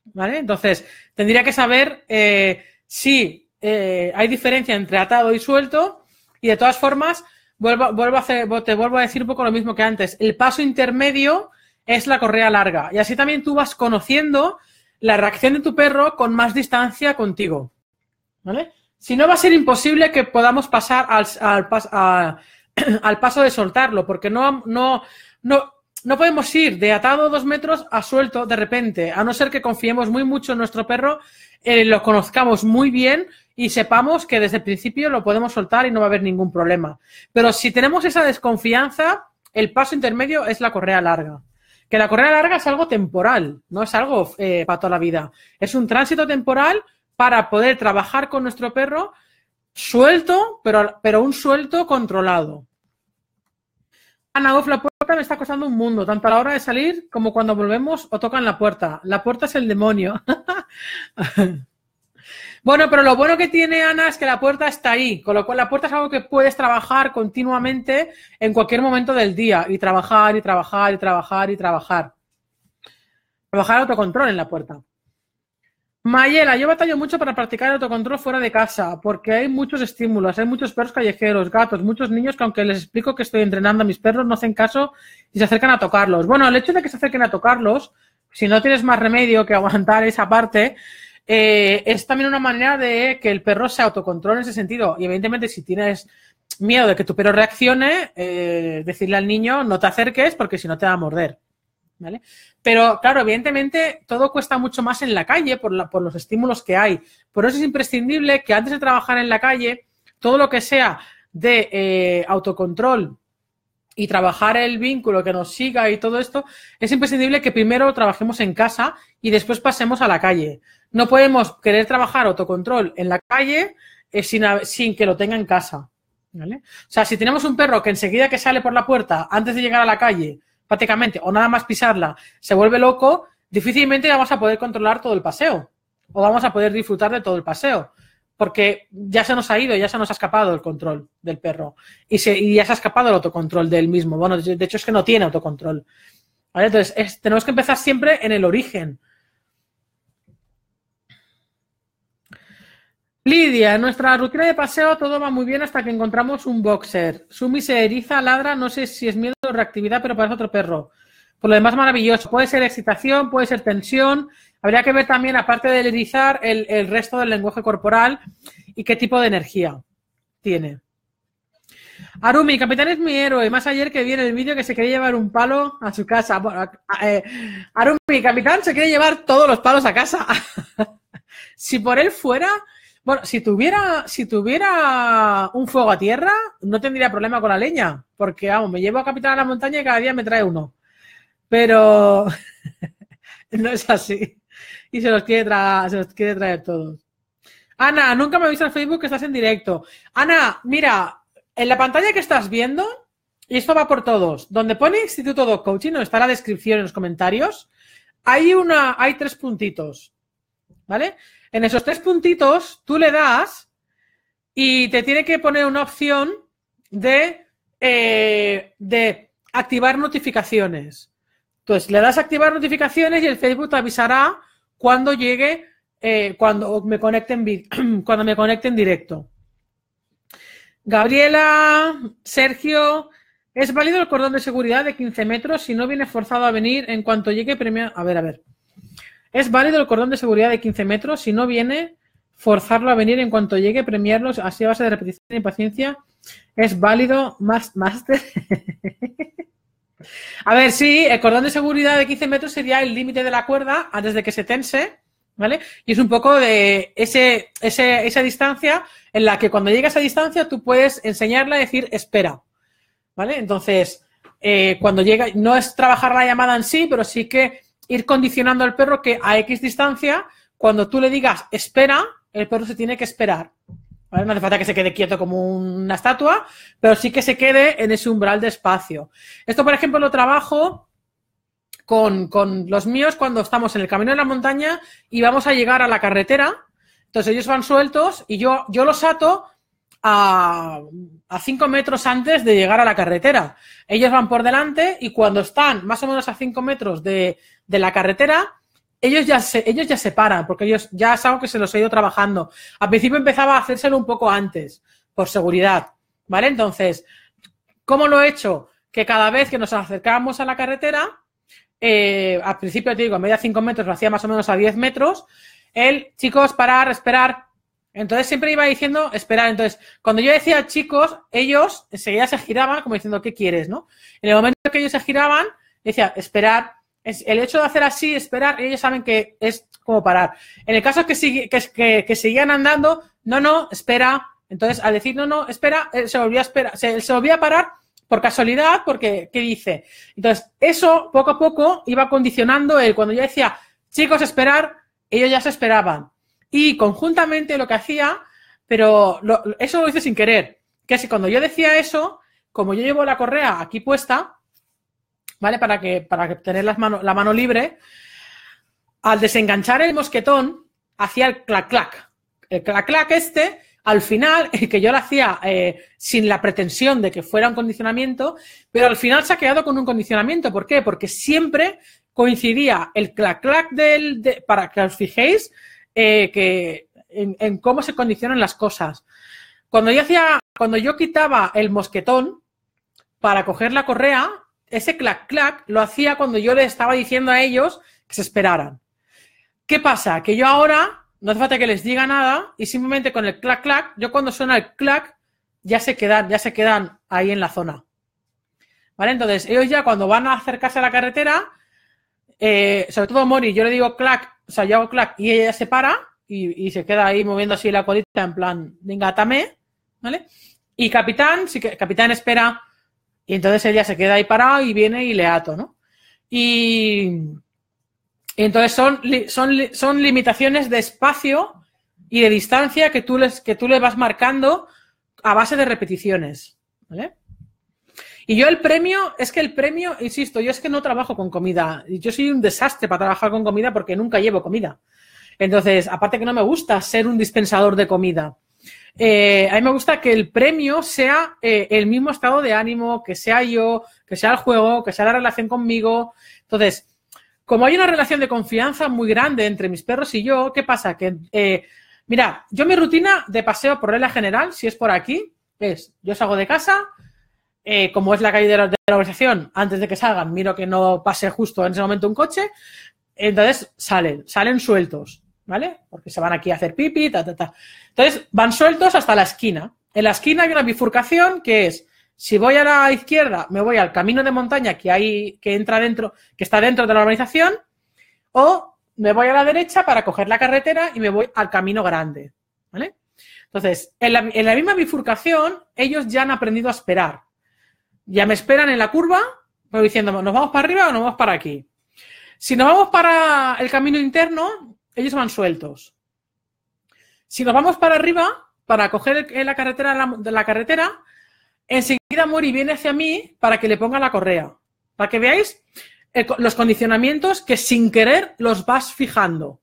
[SPEAKER 1] ¿Vale? Entonces, tendría que saber eh, si eh, hay diferencia entre atado y suelto y de todas formas, vuelvo, vuelvo a te vuelvo a decir un poco lo mismo que antes, el paso intermedio es la correa larga y así también tú vas conociendo la reacción de tu perro con más distancia contigo. ¿Vale? Si no, va a ser imposible que podamos pasar al, al, paso de soltarlo, porque no, no, no, no podemos ir de atado dos metros a suelto de repente, a no ser que confiemos muy mucho en nuestro perro, eh, lo conozcamos muy bien y sepamos que desde el principio lo podemos soltar y no va a haber ningún problema. Pero si tenemos esa desconfianza, el paso intermedio es la correa larga. Que la correa larga es algo temporal, no es algo eh, para toda la vida. Es un tránsito temporal para poder trabajar con nuestro perro suelto, pero, pero un suelto controlado. Ana la puerta me está costando un mundo, tanto a la hora de salir como cuando volvemos o tocan la puerta. La puerta es el demonio. Bueno, pero lo bueno que tiene Ana es que la puerta está ahí, con lo cual la puerta es algo que puedes trabajar continuamente en cualquier momento del día y trabajar y trabajar y trabajar y trabajar. Trabajar autocontrol en la puerta. Mayela, yo batallo mucho para practicar autocontrol fuera de casa, porque hay muchos estímulos, hay muchos perros callejeros, gatos, muchos niños que aunque les explico que estoy entrenando a mis perros, no hacen caso y se acercan a tocarlos. Bueno, el hecho de que se acerquen a tocarlos, si no tienes más remedio que aguantar esa parte, eh, es también una manera de que el perro se autocontrole en ese sentido. Y evidentemente, si tienes miedo de que tu perro reaccione, eh, decirle al niño no te acerques porque si no te va a morder. ¿Vale? Pero claro, evidentemente todo cuesta mucho más en la calle por, los estímulos que hay. Por eso es imprescindible que antes de trabajar en la calle, todo lo que sea de eh, autocontrol y trabajar el vínculo que nos siga y todo esto, es imprescindible que primero trabajemos en casa y después pasemos a la calle. No podemos querer trabajar autocontrol en la calle eh, sin, que lo tenga en casa. O sea, si tenemos un perro que enseguida que sale por la puerta, antes de llegar a la calle, prácticamente, o nada más pisarla, se vuelve loco, difícilmente vamos a poder controlar todo el paseo o vamos a poder disfrutar de todo el paseo porque ya se nos ha ido, ya se nos ha escapado el control del perro y, se, ya se ha escapado el autocontrol del mismo. Bueno, de hecho es que no tiene autocontrol. Entonces, tenemos que empezar siempre en el origen. Lidia, en nuestra rutina de paseo todo va muy bien hasta que encontramos un boxer. Sumi se eriza, ladra, no sé si es miedo o reactividad, pero parece otro perro. Por lo demás, maravilloso. Puede ser excitación, puede ser tensión. Habría que ver también, aparte de erizar, el, resto del lenguaje corporal y qué tipo de energía tiene. Arumi, capitán es mi héroe. Más ayer que vi en el vídeo que se quería llevar un palo a su casa. Eh, Arumi, capitán se quiere llevar todos los palos a casa. si por él fuera, bueno, si tuviera, si tuviera un fuego a tierra, no tendría problema con la leña, porque vamos, me llevo a Capital a la montaña y cada día me trae uno. Pero no es así. Y se los quiere, traer, quiere traer todos. Ana, nunca me he visto en Facebook que estás en directo. Ana, mira, en la pantalla que estás viendo, y esto va por todos, donde pone Instituto Dog Coaching, está la descripción en los comentarios, hay una, hay tres puntitos. ¿Vale? En esos tres puntitos tú le das y te tiene que poner una opción de, eh, de activar notificaciones. Entonces le das activar notificaciones y el Facebook te avisará cuando llegue, eh, cuando me conecten, cuando me conecte en directo. Gabriela, Sergio, es válido el cordón de seguridad de 15 metros si no viene forzado a venir en cuanto llegue premio. A ver, a ver. Es válido el cordón de seguridad de 15 metros si no viene, forzarlo a venir en cuanto llegue, premiarlos así a base de repetición y paciencia. Es válido, más más. a ver, sí, el cordón de seguridad de 15 metros sería el límite de la cuerda antes de que se tense. ¿Vale? Y es un poco de ese, esa distancia en la que cuando llegas a distancia tú puedes enseñarla a decir espera, ¿vale? Entonces, eh, cuando llega, no es trabajar la llamada en sí, pero sí que ir condicionando al perro que a X distancia, cuando tú le digas espera, el perro se tiene que esperar. No hace falta que se quede quieto como una estatua, pero sí que se quede en ese umbral de espacio. Esto, por ejemplo, lo trabajo con, los míos cuando estamos en el camino de la montaña y vamos a llegar a la carretera. Entonces ellos van sueltos y yo, yo los ato a, a, metros antes de llegar a la carretera. Ellos van por delante y cuando están más o menos a cinco metros de, de la carretera, ellos ya se, ellos ya se paran, porque ellos ya saben que se los he ido trabajando. Al principio empezaba a hacérselo un poco antes, por seguridad, ¿vale? Entonces, ¿cómo lo he hecho? Que cada vez que nos acercábamos a la carretera, eh, al principio te digo, a media 5 metros, lo hacía más o menos a 10 metros, él, chicos, parar, esperar. Entonces siempre iba diciendo esperar. Entonces, cuando yo decía chicos, ellos enseguida se giraban como diciendo, ¿qué quieres? ¿no? En el momento que ellos se giraban, decía, esperar, el hecho de hacer así, esperar, ellos saben que es como parar. En el caso que, seguían andando, no, no, espera. Entonces, al decir no, no, espera, se volvía a, esperar, se, volvía a parar por casualidad, porque, ¿qué dice? Entonces, eso poco a poco iba condicionando el, Cuando yo decía, chicos, esperar, ellos ya se esperaban. Y conjuntamente lo que hacía, pero eso lo hice sin querer, que si cuando yo decía eso, como yo llevo la correa aquí puesta, ¿vale? Para que, para tener la mano libre, al desenganchar el mosquetón, hacía el clac-clac. El clac-clac este, al final, que yo lo hacía eh, sin la pretensión de que fuera un condicionamiento, pero al final se ha quedado con un condicionamiento. ¿Por qué? Porque siempre coincidía el clac-clac del... para que os fijéis eh, que en, en cómo se condicionan las cosas. Cuando yo hacía, cuando yo quitaba el mosquetón para coger la correa, ese clac clac lo hacía cuando yo le estaba diciendo a ellos que se esperaran. ¿Qué pasa? Que yo ahora no hace falta que les diga nada y simplemente con el clac clac, yo cuando suena el clac ya se quedan, ya se quedan ahí en la zona. ¿Vale? Entonces, ellos ya cuando van a acercarse a la carretera, eh, sobre todo Mori, yo le digo clac, o sea, yo hago clac y ella se para y, se queda ahí moviendo así la colita en plan, venga, atame. ¿vale? Y Capitán, sí que Capitán espera y entonces ella se queda ahí parada y viene y le ato, ¿no? Y, entonces son, son, limitaciones de espacio y de distancia que tú, les, que tú le vas marcando a base de repeticiones, ¿vale? Y yo el premio, es que el premio, insisto, yo es que no trabajo con comida. Yo soy un desastre para trabajar con comida porque nunca llevo comida. Entonces, aparte que no me gusta ser un dispensador de comida. Eh, a mí me gusta que el premio sea eh, el mismo estado de ánimo, que sea yo, que sea el juego, que sea la relación conmigo. Entonces, como hay una relación de confianza muy grande entre mis perros y yo, ¿qué pasa? Que, eh, mira, yo mi rutina de paseo por regla general, si es por aquí, es, yo salgo de casa, como es la calle de la, de la, organización, antes de que salgan, miro que no pase justo en ese momento un coche, entonces salen, salen sueltos. ¿vale? Porque se van aquí a hacer pipi, ta, ta, ta. Entonces, van sueltos hasta la esquina. En la esquina hay una bifurcación que es, si voy a la izquierda, me voy al camino de montaña que hay, que entra dentro, que está dentro de la organización, o me voy a la derecha para coger la carretera y me voy al camino grande, ¿vale? Entonces, en la, misma bifurcación, ellos ya han aprendido a esperar. Ya me esperan en la curva, diciendo, ¿nos vamos para arriba o nos vamos para aquí? Si nos vamos para el camino interno, ellos van sueltos. Si nos vamos para arriba, para coger la carretera de la carretera, enseguida Mori viene hacia mí para que le ponga la correa. Para que veáis eh, los condicionamientos que sin querer los vas fijando.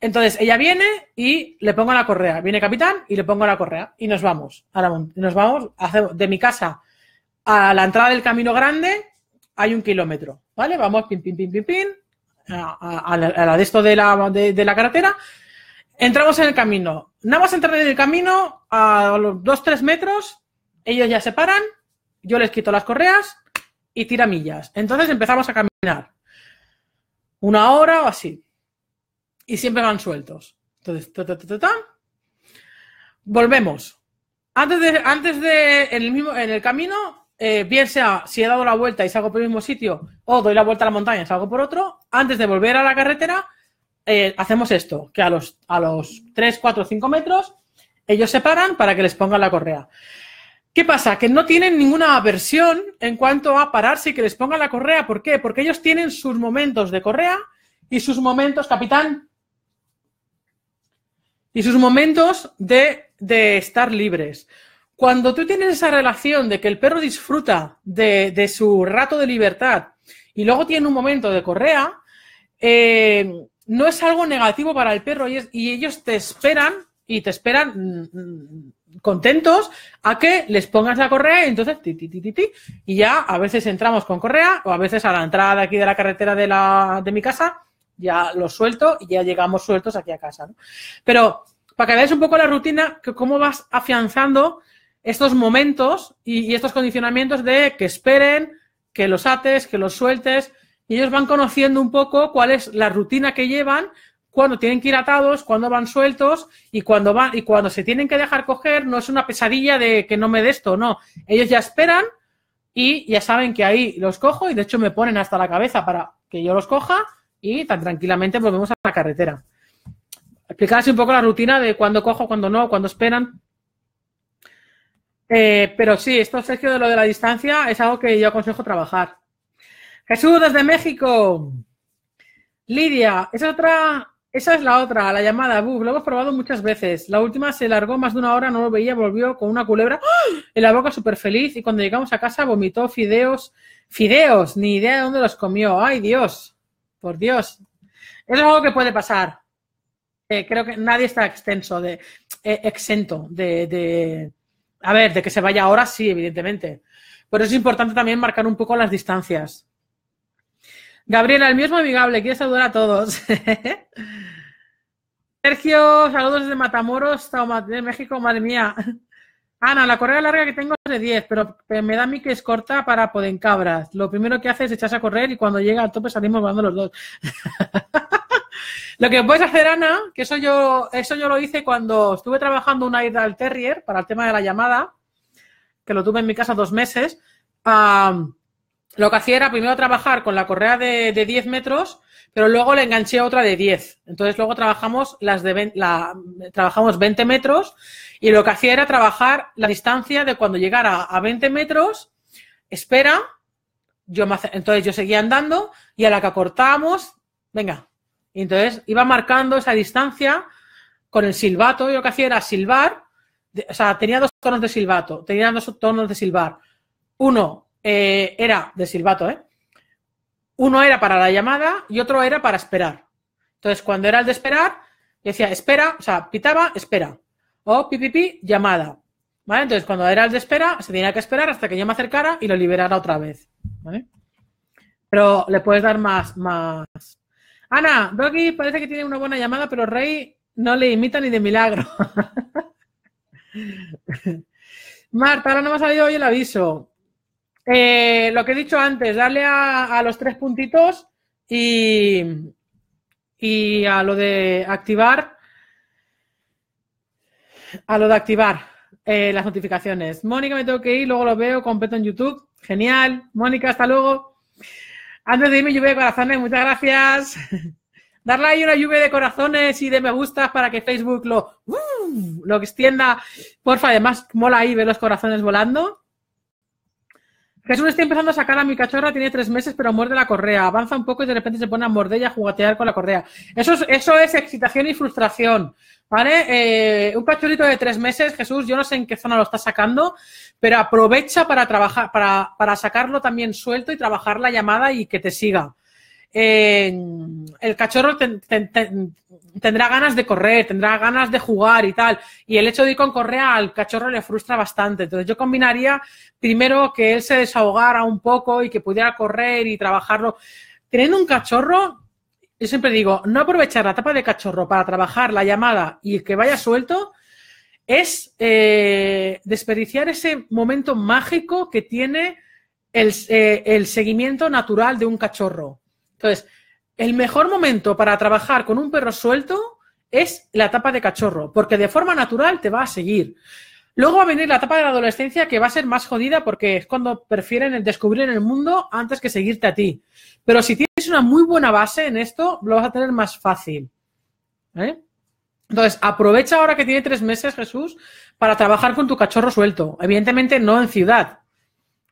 [SPEAKER 1] Entonces ella viene y le pongo la correa. Viene capitán y le pongo la correa. Y nos vamos. nos vamos de mi casa a la entrada del camino grande. Hay un kilómetro. ¿Vale? Vamos, pin, pin, pin, pin, pin a, la de esto de la, carretera, entramos en el camino. Nada más entrar en el camino, a los 2-3 metros, ellos ya se paran, yo les quito las correas y tiramillas... Entonces empezamos a caminar. Una hora o así. Y siempre van sueltos. Entonces, volvemos. Antes de, antes de en el mismo, en el camino, eh, bien sea si he dado la vuelta y salgo por el mismo sitio, o doy la vuelta a la montaña y salgo por otro, antes de volver a la carretera, eh, hacemos esto, que a los, a los 3, 4, 5 metros, ellos se paran para que les pongan la correa. ¿Qué pasa? Que no tienen ninguna aversión en cuanto a pararse y que les pongan la correa. ¿Por qué? Porque ellos tienen sus momentos de correa y sus momentos, capitán, y sus momentos de, de estar libres. Cuando tú tienes esa relación de que el perro disfruta de, su rato de libertad y luego tiene un momento de correa, eh, no es algo negativo para el perro y, ellos te esperan y te esperan mm, mm, contentos a que les pongas la correa y entonces ti, ti, ti, y ya a veces entramos con correa o a veces a la entrada aquí de la carretera de, mi casa ya lo suelto y ya llegamos sueltos aquí a casa. Pero para que veáis un poco la rutina, que cómo vas afianzando estos momentos y, estos condicionamientos de que esperen, que los ates, que los sueltes, ellos van conociendo un poco cuál es la rutina que llevan, cuando tienen que ir atados, cuando van sueltos y cuando y cuando se tienen que dejar coger, no es una pesadilla de que no me dé esto, no. Ellos ya esperan y ya saben que ahí los cojo y de hecho me ponen hasta la cabeza para que yo los coja y tan tranquilamente volvemos a la carretera. así un poco la rutina de cuándo cojo, cuándo no, cuándo esperan. Eh, pero sí, esto, Sergio, de lo de la distancia es algo que yo aconsejo trabajar. Jesús, desde México. Lidia, esa, otra, esa es la otra, la llamada Lo hemos probado muchas veces. La última se largó más de una hora, no lo veía, volvió con una culebra ¡Ah! en la boca súper feliz. Y cuando llegamos a casa vomitó fideos, fideos, ni idea de dónde los comió. ¡Ay, Dios! Por Dios. Eso es algo que puede pasar. Eh, creo que nadie está extenso de, eh, exento de a ver, de que se vaya ahora, sí, evidentemente. Pero es importante también marcar un poco las distancias. Gabriela, el mismo es muy amigable, quiere saludar a todos. Sergio, saludos desde Matamoros, de México, madre mía. Ana, la correa larga que tengo es de 10, pero me da a mí que es corta para Podencabras. Lo primero que hace es echarse a correr y cuando llega al tope salimos volando los dos. Lo que puedes hacer, Ana, que eso yo, eso yo lo hice cuando estuve trabajando una ida al Terrier para el tema de la llamada, que lo tuve en mi casa dos meses. lo que hacía era primero trabajar con la correa de, 10 metros, pero luego le enganché otra de 10. Entonces luego trabajamos las de trabajamos 20 metros y lo que hacía era trabajar la distancia de cuando llegara a 20 metros, espera, yo entonces yo seguía andando y a la que acortábamos venga, y entonces iba marcando esa distancia con el silbato. Yo lo que hacía era silbar, o sea, tenía dos tonos de silbato, tenía dos tonos de silbar. Uno eh, era de silbato, ¿eh? Uno era para la llamada y otro era para esperar. Entonces, cuando era el de esperar, decía espera, o sea, pitaba, espera. O pipipi, llamada. ¿Vale? Entonces, cuando era el de espera, se tenía que esperar hasta que yo me acercara y lo liberara otra vez. ¿Vale? Pero le puedes dar más, más, Ana, Doggy parece que tiene una buena llamada, pero Rey no le imita ni de milagro. Marta, ahora no me ha salido hoy el aviso. Eh, lo que he dicho antes, darle a, los tres puntitos y, a lo de activar. A lo de activar. Eh, las notificaciones. Mónica, me tengo que ir, luego lo veo completo en YouTube. Genial. Mónica, hasta luego. Antes de irme, lluvia de corazones, muchas gracias. Darle ahí una lluvia de corazones y de me gustas para que Facebook lo, uh, lo extienda. Porfa, además, mola ahí ver los corazones volando. Jesús estoy empezando a sacar a mi cachorra, tiene tres meses, pero muerde la correa. Avanza un poco y de repente se pone a morder y a jugatear con la correa. Eso es, eso es excitación y frustración. ¿Vale? Eh, un cachorrito de tres meses, Jesús, yo no sé en qué zona lo está sacando, pero aprovecha para trabajar, para, para sacarlo también suelto y trabajar la llamada y que te siga. Eh, el cachorro te tendrá ganas de correr, tendrá ganas de jugar y tal. Y el hecho de ir con correa al cachorro le frustra bastante. Entonces yo combinaría primero que él se desahogara un poco y que pudiera correr y trabajarlo. Teniendo un cachorro, yo siempre digo, no aprovechar la etapa de cachorro para trabajar la llamada y que vaya suelto es eh, desperdiciar ese momento mágico que tiene el, eh, el seguimiento natural de un cachorro. Entonces, el mejor momento para trabajar con un perro suelto es la etapa de cachorro, porque de forma natural te va a seguir. Luego va a venir la etapa de la adolescencia que va a ser más jodida porque es cuando prefieren descubrir el mundo antes que seguirte a ti. Pero si tienes una muy buena base en esto, lo vas a tener más fácil. ¿eh? Entonces, aprovecha ahora que tiene tres meses, Jesús, para trabajar con tu cachorro suelto. Evidentemente, no en ciudad.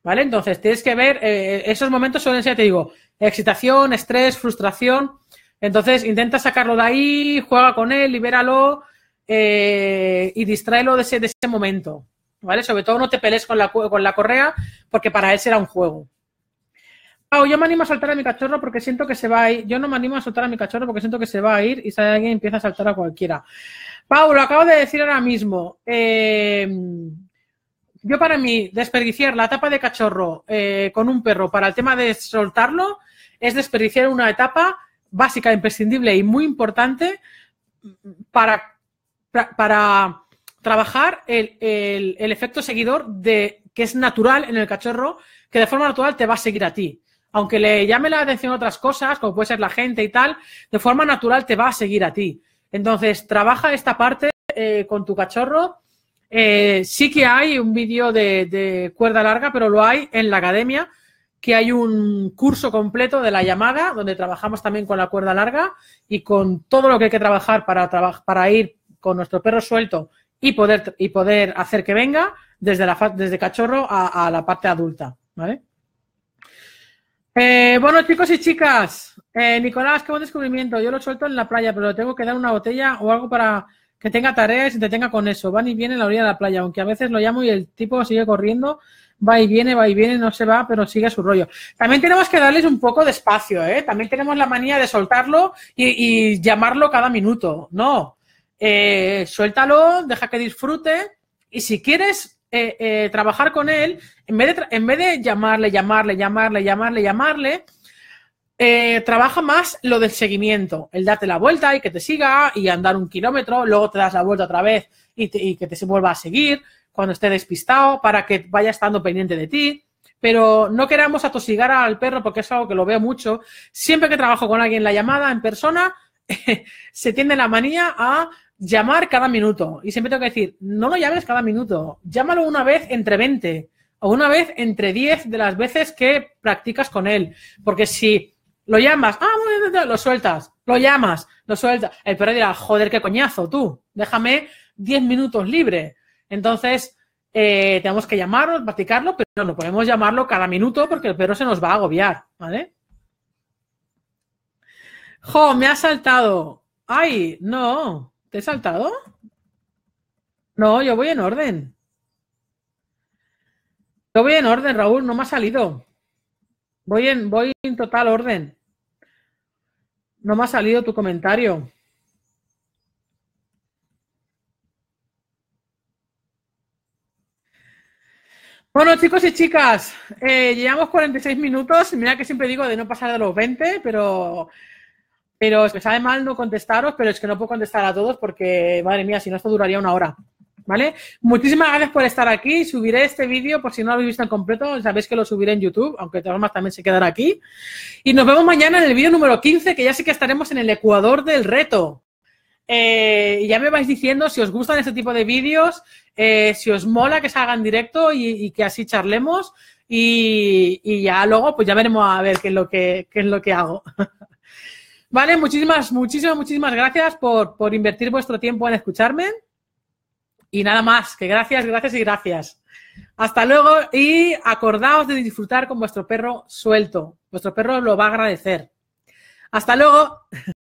[SPEAKER 1] ¿Vale? Entonces, tienes que ver, eh, esos momentos suelen ser, te digo, excitación, estrés, frustración. Entonces intenta sacarlo de ahí, juega con él, libéralo eh, y distráelo de ese, ese momento. ¿Vale? Sobre todo no te pelees con la, con la correa porque para él será un juego. Pau, yo me animo a saltar a mi cachorro porque siento que se va a ir. Yo no me animo a saltar a mi cachorro porque siento que se va a ir y alguien empieza a saltar a cualquiera. Pau, lo acabo de decir ahora mismo. Eh, yo para mí, desperdiciar la etapa de cachorro eh, con un perro para el tema de soltarlo es desperdiciar una etapa básica, imprescindible y muy importante para, trabajar el, efecto seguidor de, que es natural en el cachorro, que de forma natural te va a seguir a ti. Aunque le llame la atención otras cosas, como puede ser la gente y tal, de forma natural te va a seguir a ti. Entonces, trabaja esta parte eh, con tu cachorro eh, sí que hay un vídeo de, cuerda larga, pero lo hay en la academia, que hay un curso completo de la llamada, donde trabajamos también con la cuerda larga y con todo lo que hay que trabajar para, para ir con nuestro perro suelto y poder, y poder hacer que venga desde, la, desde cachorro a, la parte adulta. ¿vale? Eh, bueno, chicos y chicas, eh, Nicolás, qué buen descubrimiento. Yo lo suelto en la playa, pero tengo que dar una botella o algo para que tenga tareas y te tenga con eso. Van y viene a la orilla de la playa, aunque a veces lo llamo y el tipo sigue corriendo, va y viene, va y viene, no se va, pero sigue su rollo. También tenemos que darles un poco de espacio, ¿eh? También tenemos la manía de soltarlo y, llamarlo cada minuto. No, eh, suéltalo, deja que disfrute y si quieres eh, eh, trabajar con él, en vez, en vez de llamarle, llamarle, llamarle, llamarle, llamarle, eh, trabaja más lo del seguimiento, el darte la vuelta y que te siga y andar un kilómetro, luego te das la vuelta otra vez y, y que te vuelva a seguir cuando esté despistado para que vaya estando pendiente de ti. Pero no queramos atosigar al perro porque es algo que lo veo mucho. Siempre que trabajo con alguien la llamada en persona, se tiende la manía a llamar cada minuto. Y siempre tengo que decir, no lo llames cada minuto, llámalo una vez entre 20 o una vez entre 10 de las veces que practicas con él. Porque si lo llamas, ah, lo sueltas, lo llamas, lo sueltas. El perro dirá, joder, qué coñazo, tú, déjame 10 minutos libre. Entonces, eh, tenemos que llamarlo, practicarlo, pero no, podemos llamarlo cada minuto porque el perro se nos va a agobiar, ¿vale? Jo, me ha saltado. Ay, no, ¿te he saltado? No, yo voy en orden. Yo voy en orden, Raúl, no me ha salido. Voy en, voy en total orden. No me ha salido tu comentario. Bueno, chicos y chicas, eh, llevamos 46 minutos. Mira que siempre digo de no pasar a los 20, pero, pero es que sabe mal no contestaros, pero es que no puedo contestar a todos porque, madre mía, si no, esto duraría una hora. ¿Vale? Muchísimas gracias por estar aquí. Subiré este vídeo por si no lo habéis visto en completo. Sabéis que lo subiré en YouTube, aunque de todas también se quedará aquí. Y nos vemos mañana en el vídeo número 15, que ya sé que estaremos en el Ecuador del reto. Eh, ya me vais diciendo si os gustan este tipo de vídeos, eh, si os mola que se hagan directo y, que así charlemos. Y, ya luego, pues ya veremos a ver qué es lo que, es lo que hago. vale, muchísimas, muchísimas, muchísimas gracias por invertir vuestro tiempo en escucharme. Y nada más, que gracias, gracias y gracias. Hasta luego y acordaos de disfrutar con vuestro perro suelto. Vuestro perro lo va a agradecer. Hasta luego.